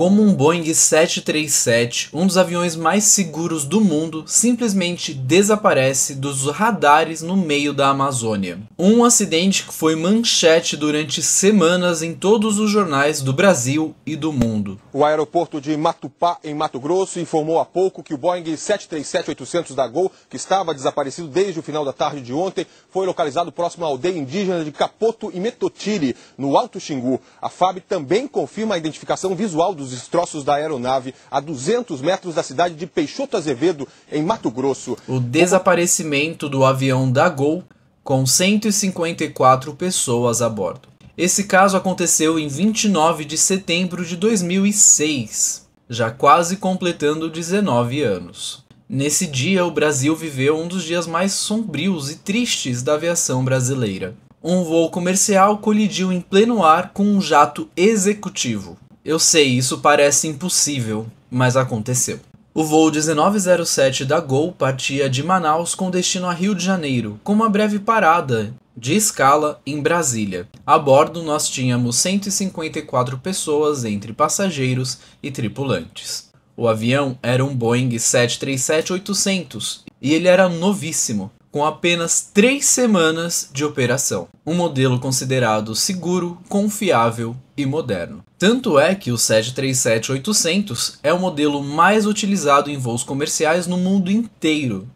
como um Boeing 737, um dos aviões mais seguros do mundo, simplesmente desaparece dos radares no meio da Amazônia. Um acidente que foi manchete durante semanas em todos os jornais do Brasil e do mundo. O aeroporto de Matupá, em Mato Grosso, informou há pouco que o Boeing 737-800 da Gol, que estava desaparecido desde o final da tarde de ontem, foi localizado próximo à aldeia indígena de Capoto e Metotiri, no Alto Xingu. A FAB também confirma a identificação visual dos os destroços da aeronave a 200 metros da cidade de Peixoto Azevedo, em Mato Grosso. O desaparecimento do avião da Gol com 154 pessoas a bordo. Esse caso aconteceu em 29 de setembro de 2006, já quase completando 19 anos. Nesse dia, o Brasil viveu um dos dias mais sombrios e tristes da aviação brasileira. Um voo comercial colidiu em pleno ar com um jato executivo. Eu sei, isso parece impossível, mas aconteceu. O voo 1907 da Gol partia de Manaus com destino a Rio de Janeiro, com uma breve parada de escala em Brasília. A bordo nós tínhamos 154 pessoas entre passageiros e tripulantes. O avião era um Boeing 737-800 e ele era novíssimo com apenas 3 semanas de operação. Um modelo considerado seguro, confiável e moderno. Tanto é que o 737-800 é o modelo mais utilizado em voos comerciais no mundo inteiro,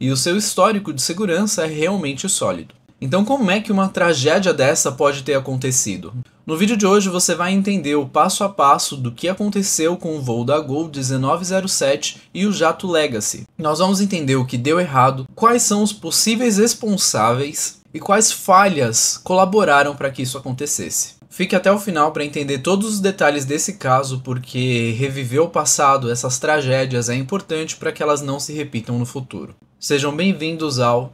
e o seu histórico de segurança é realmente sólido. Então, como é que uma tragédia dessa pode ter acontecido? No vídeo de hoje você vai entender o passo a passo do que aconteceu com o voo da Gol 1907 e o jato Legacy. Nós vamos entender o que deu errado, quais são os possíveis responsáveis e quais falhas colaboraram para que isso acontecesse. Fique até o final para entender todos os detalhes desse caso, porque reviver o passado, essas tragédias, é importante para que elas não se repitam no futuro. Sejam bem-vindos ao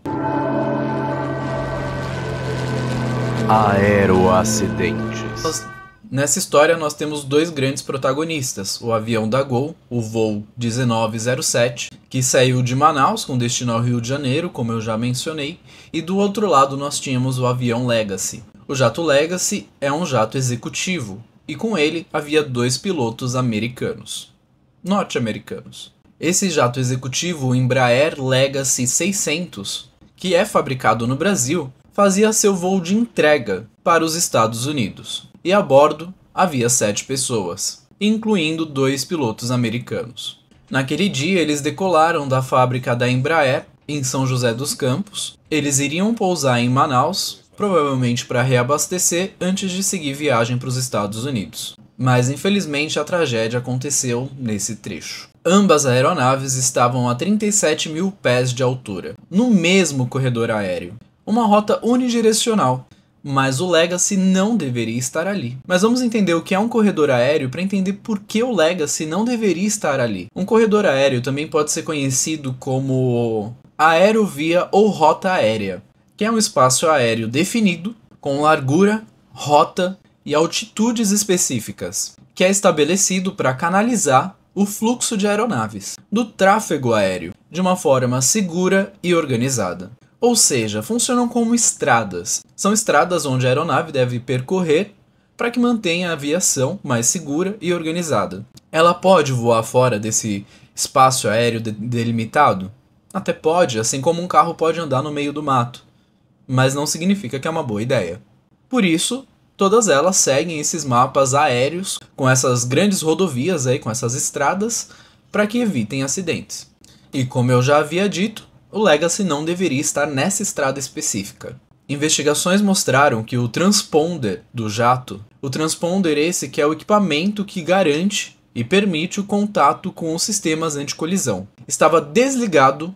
Aeroacidentes. Nessa história nós temos dois grandes protagonistas: o avião da Gol, o voo 1907, que saiu de Manaus com destino ao Rio de Janeiro, como eu já mencionei, e do outro lado nós tínhamos o avião Legacy. O jato Legacy é um jato executivo, e com ele havia dois pilotos americanos, norte-americanos. Esse jato executivo Embraer Legacy 600 que é fabricado no Brasil, fazia seu voo de entrega para os Estados Unidos, e a bordo havia sete pessoas, incluindo dois pilotos americanos. Naquele dia, eles decolaram da fábrica da Embraer, em São José dos Campos. Eles iriam pousar em Manaus, provavelmente para reabastecer antes de seguir viagem para os Estados Unidos. Mas infelizmente a tragédia aconteceu nesse trecho. Ambas aeronaves estavam a 37 mil pés de altura, no mesmo corredor aéreo, uma rota unidirecional, mas o Legacy não deveria estar ali. Mas vamos entender o que é um corredor aéreo para entender por que o Legacy não deveria estar ali. Um corredor aéreo também pode ser conhecido como aerovia ou rota aérea, que é um espaço aéreo definido com largura, rota e altitudes específicas, que é estabelecido para canalizar o fluxo de aeronaves do tráfego aéreo de uma forma segura e organizada. Ou seja, funcionam como estradas. São estradas onde a aeronave deve percorrer para que mantenha a aviação mais segura e organizada. Ela pode voar fora desse espaço aéreo de delimitado? Até pode, assim como um carro pode andar no meio do mato. Mas não significa que é uma boa ideia. Por isso, todas elas seguem esses mapas aéreos com essas grandes rodovias aí, com essas estradas, para que evitem acidentes. E como eu já havia dito, o Legacy não deveria estar nessa estrada específica. Investigações mostraram que o transponder do jato, o transponder esse que é o equipamento que garante e permite o contato com os sistemas colisão, estava desligado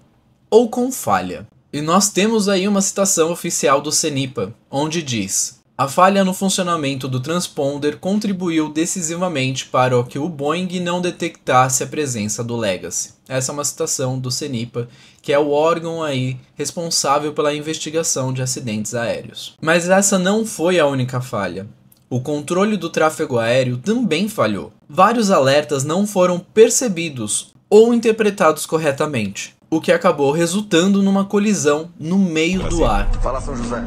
ou com falha. E nós temos aí uma citação oficial do CENIPA, onde diz: a falha no funcionamento do transponder contribuiu decisivamente para que o Boeing não detectasse a presença do Legacy. Essa é uma citação do CENIPA que é o órgão aí responsável pela investigação de acidentes aéreos. Mas essa não foi a única falha. O controle do tráfego aéreo também falhou. Vários alertas não foram percebidos ou interpretados corretamente o que acabou resultando numa colisão no meio Brasil. do ar. Fala São José.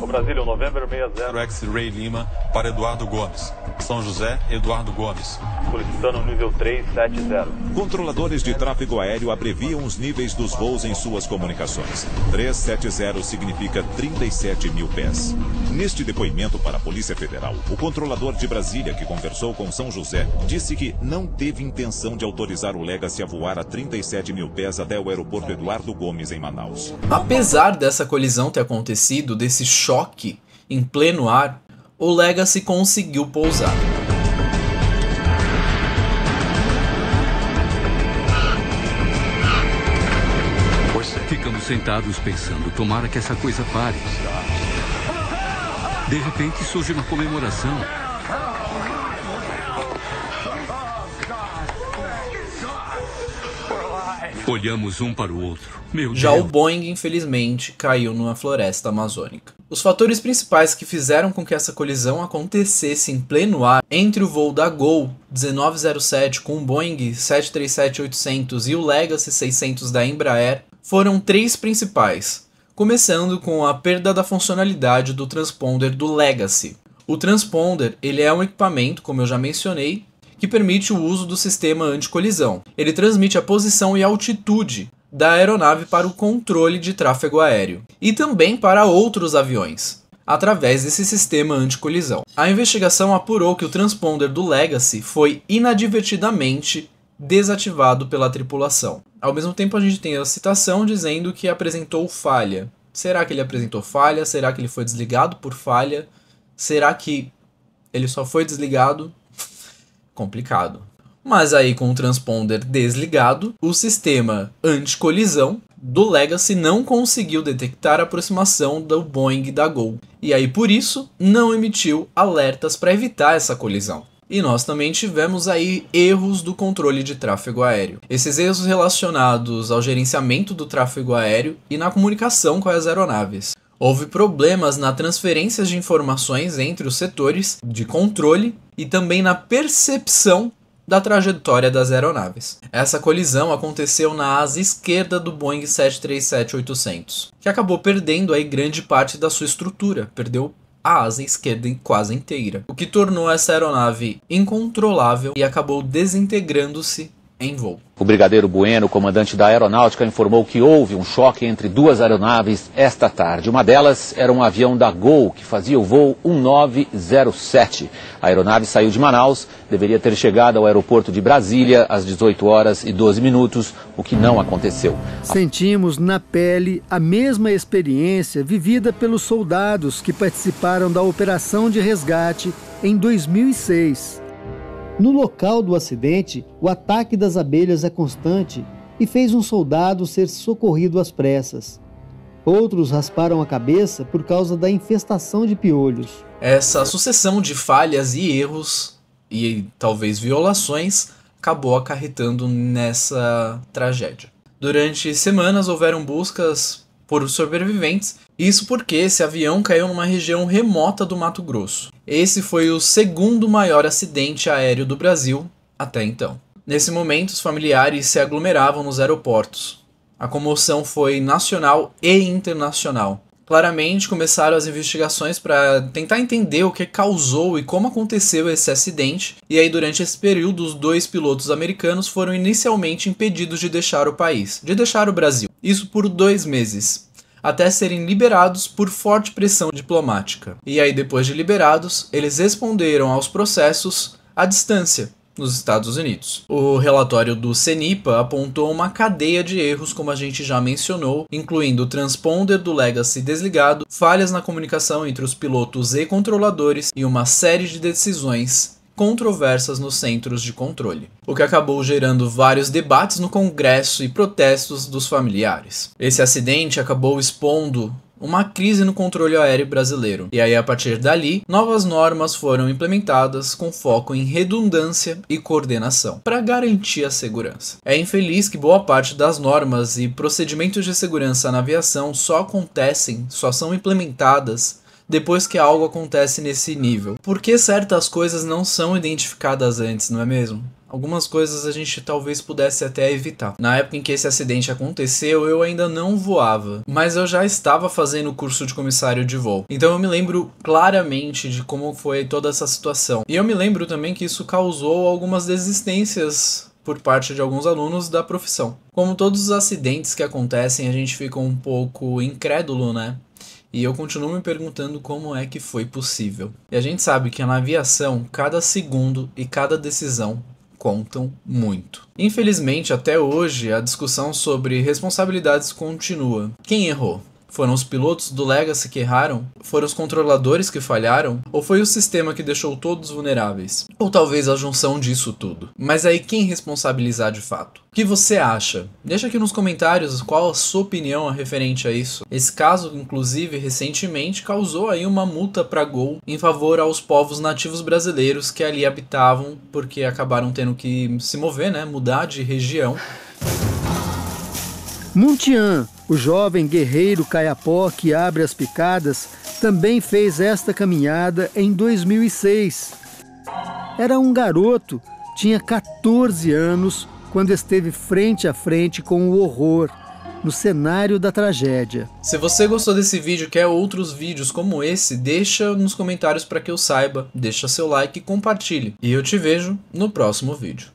O Brasília, novembro 60. X-Ray Lima para Eduardo Gomes. São José, Eduardo Gomes. Solicitando nível 370. Controladores de tráfego aéreo abreviam os níveis dos voos em suas comunicações. 370 significa 37 mil pés. Neste depoimento para a Polícia Federal, o controlador de Brasília, que conversou com São José, disse que não teve intenção de autorizar o Legacy a voar a 37 mil pés até o aeroporto Eduardo Gomes, em Manaus. Apesar dessa colisão ter acontecido, desse choque em pleno ar, o Legacy conseguiu pousar. Ficamos sentados pensando, tomara que essa coisa pare. De repente surge uma comemoração. Olhamos um para o outro. Meu Já Deus. o Boeing, infelizmente, caiu numa floresta amazônica. Os fatores principais que fizeram com que essa colisão acontecesse em pleno ar entre o voo da Gol 1907 com o Boeing 737-800 e o Legacy 600 da Embraer foram três principais, começando com a perda da funcionalidade do transponder do Legacy. O transponder ele é um equipamento, como eu já mencionei, que permite o uso do sistema anticolisão. Ele transmite a posição e altitude da aeronave para o controle de tráfego aéreo e também para outros aviões através desse sistema anticolisão. A investigação apurou que o transponder do Legacy foi inadvertidamente desativado pela tripulação. Ao mesmo tempo, a gente tem a citação dizendo que apresentou falha. Será que ele apresentou falha? Será que ele foi desligado por falha? Será que ele só foi desligado complicado. Mas aí com o transponder desligado, o sistema anti colisão do Legacy não conseguiu detectar a aproximação do Boeing da Gol, e aí por isso não emitiu alertas para evitar essa colisão. E nós também tivemos aí erros do controle de tráfego aéreo. Esses erros relacionados ao gerenciamento do tráfego aéreo e na comunicação com as aeronaves. Houve problemas na transferência de informações entre os setores de controle e também na percepção da trajetória das aeronaves. Essa colisão aconteceu na asa esquerda do Boeing 737-800, que acabou perdendo aí grande parte da sua estrutura, perdeu a asa esquerda quase inteira, o que tornou essa aeronave incontrolável e acabou desintegrando-se em voo. O Brigadeiro Bueno, comandante da aeronáutica, informou que houve um choque entre duas aeronaves esta tarde. Uma delas era um avião da Gol, que fazia o voo 1907. A aeronave saiu de Manaus, deveria ter chegado ao aeroporto de Brasília às 18 horas e 12 minutos, o que não aconteceu. Sentimos na pele a mesma experiência vivida pelos soldados que participaram da operação de resgate em 2006. No local do acidente, o ataque das abelhas é constante e fez um soldado ser socorrido às pressas. Outros rasparam a cabeça por causa da infestação de piolhos. Essa sucessão de falhas e erros, e talvez violações, acabou acarretando nessa tragédia. Durante semanas houveram buscas por sobreviventes, isso porque esse avião caiu numa região remota do Mato Grosso. Esse foi o segundo maior acidente aéreo do Brasil até então. Nesse momento, os familiares se aglomeravam nos aeroportos. A comoção foi nacional e internacional. Claramente começaram as investigações para tentar entender o que causou e como aconteceu esse acidente, e aí durante esse período os dois pilotos americanos foram inicialmente impedidos de deixar o país, de deixar o Brasil. Isso por dois meses, até serem liberados por forte pressão diplomática. E aí depois de liberados, eles responderam aos processos à distância, nos Estados Unidos. O relatório do CENIPA apontou uma cadeia de erros, como a gente já mencionou, incluindo o transponder do legacy desligado, falhas na comunicação entre os pilotos e controladores e uma série de decisões controversas nos centros de controle, o que acabou gerando vários debates no Congresso e protestos dos familiares. Esse acidente acabou expondo uma crise no controle aéreo brasileiro. E aí, a partir dali, novas normas foram implementadas com foco em redundância e coordenação, para garantir a segurança. É infeliz que boa parte das normas e procedimentos de segurança na aviação só acontecem, só são implementadas depois que algo acontece nesse nível. Por que certas coisas não são identificadas antes, não é mesmo? algumas coisas a gente talvez pudesse até evitar. Na época em que esse acidente aconteceu, eu ainda não voava, mas eu já estava fazendo o curso de comissário de voo. Então eu me lembro claramente de como foi toda essa situação. E eu me lembro também que isso causou algumas desistências por parte de alguns alunos da profissão. Como todos os acidentes que acontecem, a gente fica um pouco incrédulo, né? E eu continuo me perguntando como é que foi possível. E a gente sabe que na aviação, cada segundo e cada decisão contam muito. Infelizmente, até hoje, a discussão sobre responsabilidades continua. Quem errou? Foram os pilotos do Legacy que erraram? Foram os controladores que falharam? Ou foi o sistema que deixou todos vulneráveis? Ou talvez a junção disso tudo? Mas aí quem responsabilizar de fato? O que você acha? Deixa aqui nos comentários qual a sua opinião referente a isso. Esse caso, inclusive, recentemente causou aí uma multa para Gol em favor aos povos nativos brasileiros que ali habitavam porque acabaram tendo que se mover, né, mudar de região. Muntian, o jovem guerreiro caiapó que abre as picadas, também fez esta caminhada em 2006. Era um garoto, tinha 14 anos quando esteve frente a frente com o horror no cenário da tragédia. Se você gostou desse vídeo e quer outros vídeos como esse, deixa nos comentários para que eu saiba, deixa seu like e compartilhe. E eu te vejo no próximo vídeo.